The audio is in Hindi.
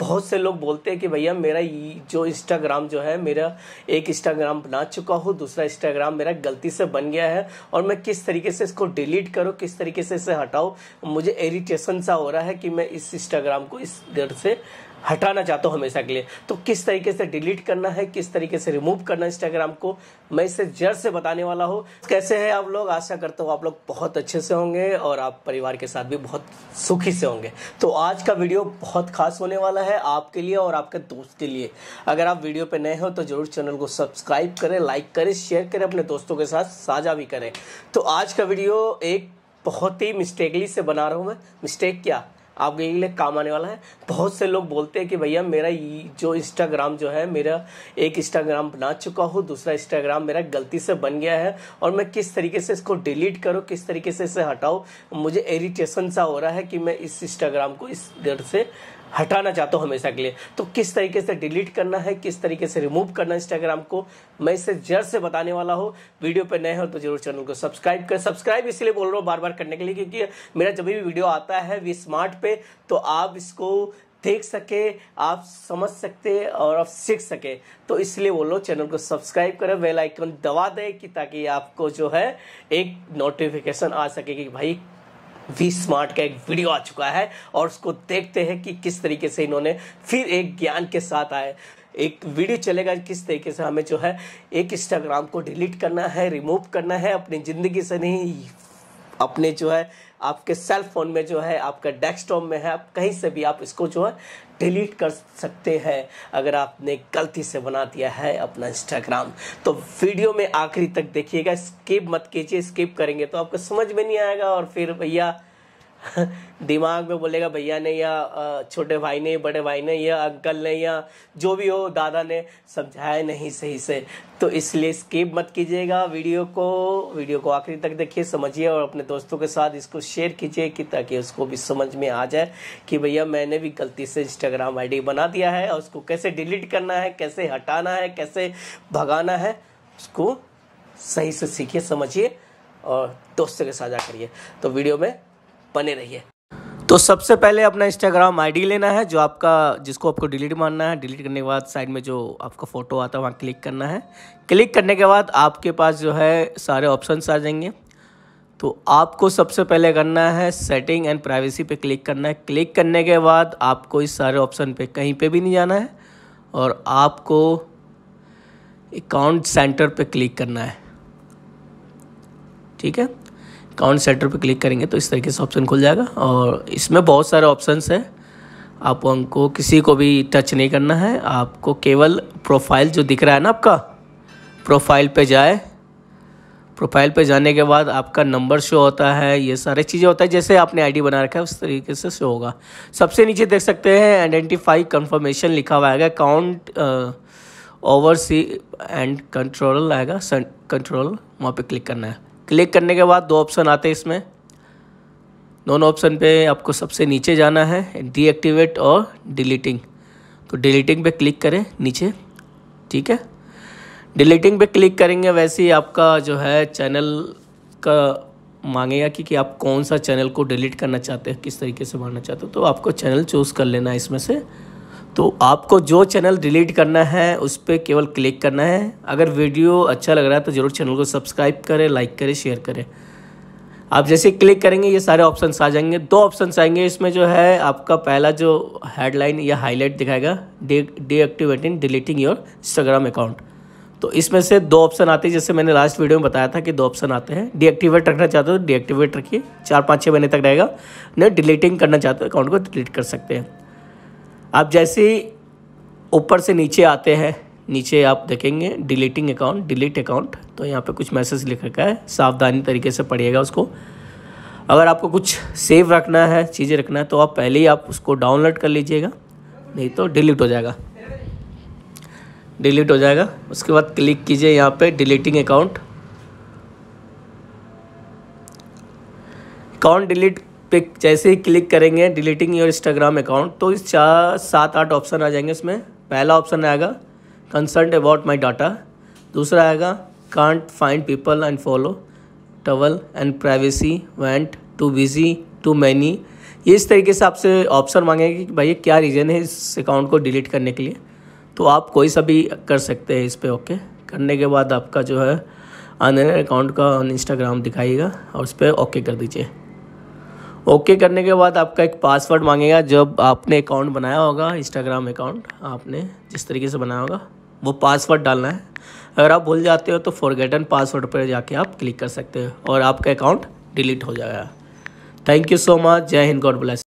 बहुत से लोग बोलते हैं कि भैया मेरा जो इंस्टाग्राम जो है मेरा एक इंस्टाग्राम बना चुका हूँ दूसरा इंस्टाग्राम मेरा गलती से बन गया है और मैं किस तरीके से इसको डिलीट करूँ किस तरीके से इसे हटाओ मुझे इरीटेशन सा हो रहा है कि मैं इस इंस्टाग्राम को इस डर से हटाना चाहता हूँ हमेशा के लिए तो किस तरीके से डिलीट करना है किस तरीके से रिमूव करना है इंस्टाग्राम को मैं इसे जड़ से बताने वाला हूँ कैसे हैं आप लोग आशा करता हूँ आप लोग बहुत अच्छे से होंगे और आप परिवार के साथ भी बहुत सुखी से होंगे तो आज का वीडियो बहुत खास होने वाला है आपके लिए और आपके दोस्त के लिए अगर आप वीडियो पर नए हो तो जरूर चैनल को सब्सक्राइब करें लाइक करें शेयर करें अपने दोस्तों के साथ साझा भी करें तो आज का वीडियो एक बहुत ही मिस्टेकली से बना रहा हूँ मैं मिस्टेक क्या आपके लिए काम आने वाला है बहुत से लोग बोलते हैं कि भैया मेरा जो इंस्टाग्राम जो है मेरा एक इंस्टाग्राम बना चुका हूँ दूसरा इंस्टाग्राम मेरा गलती से बन गया है और मैं किस तरीके से इसको डिलीट करूँ किस तरीके से इसे हटाओ मुझे इरीटेशन सा हो रहा है कि मैं इस इंस्टाग्राम को इस डर से हटाना चाहता हूँ हमेशा के लिए तो किस तरीके से डिलीट करना है किस तरीके से रिमूव करना है इंस्टाग्राम को मैं इसे जड़ से बताने वाला हूँ वीडियो पर नए हो तो जरूर चैनल को सब्सक्राइब करें सब्सक्राइब इसलिए बोल रहा हूँ बार बार करने के लिए क्योंकि मेरा जब भी वीडियो आता है वी स्मार्ट पे तो आप इसको देख सके आप समझ सकते और आप सीख सके तो इसलिए वो लोग चैनल को सब्सक्राइब करें बेल आइकन दबा दें कि ताकि आपको जो है एक नोटिफिकेशन आ सके कि भाई वी स्मार्ट का एक वीडियो आ चुका है और उसको देखते हैं कि किस तरीके से इन्होंने फिर एक ज्ञान के साथ आए एक वीडियो चलेगा किस तरीके से हमें जो है एक इंस्टाग्राम को डिलीट करना है रिमूव करना है अपनी ज़िंदगी से नहीं अपने जो है आपके सेल फोन में जो है आपका डेस्कटॉप में है आप कहीं से भी आप इसको जो है डिलीट कर सकते हैं अगर आपने गलती से बना दिया है अपना इंस्टाग्राम तो वीडियो में आखिरी तक देखिएगा स्किप मत कीजिए स्किप करेंगे तो आपको समझ में नहीं आएगा और फिर भैया दिमाग में बोलेगा भैया ने या छोटे भाई ने बड़े भाई ने या अंकल ने या जो भी हो दादा ने समझाया नहीं सही से तो इसलिए स्किप मत कीजिएगा वीडियो को वीडियो को आखिरी तक देखिए समझिए और अपने दोस्तों के साथ इसको शेयर कीजिए कि ताकि उसको भी समझ में आ जाए कि भैया मैंने भी गलती से इंस्टाग्राम आई बना दिया है और उसको कैसे डिलीट करना है कैसे हटाना है कैसे भगाना है उसको सही से सीखिए समझिए और दोस्तों के साझा करिए तो वीडियो में बने रहिए तो सबसे पहले अपना इंस्टाग्राम आईडी लेना है जो आपका जिसको आपको डिलीट मानना है डिलीट करने के बाद साइड में जो आपका फ़ोटो आता है वहाँ क्लिक करना है क्लिक करने के बाद आपके पास जो है सारे ऑप्शंस आ जाएंगे तो आपको सबसे पहले करना है सेटिंग एंड प्राइवेसी पे क्लिक करना है क्लिक करने के बाद आपको इस सारे ऑप्शन पे कहीं पे भी नहीं जाना है और आपको अकाउंट सेंटर पे क्लिक करना है ठीक है अकाउंट सेटर पर क्लिक करेंगे तो इस तरीके से ऑप्शन खुल जाएगा और इसमें बहुत सारे ऑप्शंस हैं आपको किसी को भी टच नहीं करना है आपको केवल प्रोफाइल जो दिख रहा है ना आपका प्रोफाइल पे जाए प्रोफाइल पे जाने के बाद आपका नंबर शो होता है ये सारे चीज़ें होता है जैसे आपने आईडी बना रखा है उस तरीके से शो होगा सबसे नीचे देख सकते हैं आइडेंटिफाई कंफर्मेशन लिखा हुआ आएगा account ownership and control आएगा कंट्रोल वहाँ पे क्लिक करना है क्लिक करने के बाद दो ऑप्शन आते हैं इसमें दोनों ऑप्शन पे आपको सबसे नीचे जाना है डीएक्टिवेट और डिलीटिंग तो डिलीटिंग पे क्लिक करें नीचे ठीक है डिलीटिंग पे क्लिक करेंगे वैसे ही आपका जो है चैनल का मांगेगा कि, कि आप कौन सा चैनल को डिलीट करना चाहते हैं किस तरीके से मारना चाहते हो तो आपको चैनल चूज़ कर लेना है इसमें से तो आपको जो चैनल डिलीट करना है उस पर केवल क्लिक करना है अगर वीडियो अच्छा लग रहा है तो ज़रूर चैनल को सब्सक्राइब करें लाइक करें शेयर करें आप जैसे क्लिक करेंगे ये सारे ऑप्शन आ जाएंगे दो ऑप्शन आएंगे इसमें जो है आपका पहला जो हेडलाइन या हाईलाइट दिखाएगा the deactivating deleting your Instagram account तो इसमें से दो ऑप्शन आते हैं जैसे मैंने लास्ट वीडियो में बताया था कि दो ऑप्शन आते हैं डीएक्टिवेट रखना चाहते हो तो डीएक्टिवेट रखिए चार पाँच छः महीने तक रहेगा नहीं डिलीटिंग करना चाहते हो अकाउंट को डिलीट कर सकते हैं आप जैसे ऊपर से नीचे आते हैं नीचे आप देखेंगे डिलीटिंग अकाउंट डिलीट अकाउंट तो यहाँ पे कुछ मैसेज लिख रखा है सावधानी तरीके से पढ़िएगा उसको अगर आपको कुछ सेव रखना है चीज़ें रखना है तो आप पहले ही आप उसको डाउनलोड कर लीजिएगा नहीं तो डिलीट हो जाएगा डिलीट हो जाएगा उसके बाद क्लिक कीजिए यहाँ पे डिलीटिंग अकाउंट अकाउंट डिलीट पे जैसे ही क्लिक करेंगे डिलीटिंग योर इंस्टाग्राम अकाउंट तो इस चार सात आठ ऑप्शन आ जाएंगे इसमें पहला ऑप्शन आएगा कंसर्न अबाउट माई डाटा दूसरा आएगा can't find people and follow टवल and privacy went to busy too many ये इस तरीके से आपसे ऑप्शन मांगेंगे कि भाई क्या रीज़न है इस अकाउंट को डिलीट करने के लिए तो आप कोई सा भी कर सकते हैं इस पर ओके करने के बाद आपका जो है अनर अकाउंट का ऑन इंस्टाग्राम दिखाइएगा और उस पर ओके कर दीजिए ओके करने के बाद आपका एक पासवर्ड मांगेगा जब आपने अकाउंट बनाया होगा इंस्टाग्राम अकाउंट आपने जिस तरीके से बनाया होगा वो पासवर्ड डालना है अगर आप भूल जाते हो तो फॉरगेटन पासवर्ड पर जाके आप क्लिक कर सकते हो और आपका अकाउंट डिलीट हो जाएगा थैंक यू सो मच जय हिंद गॉड ब्लेस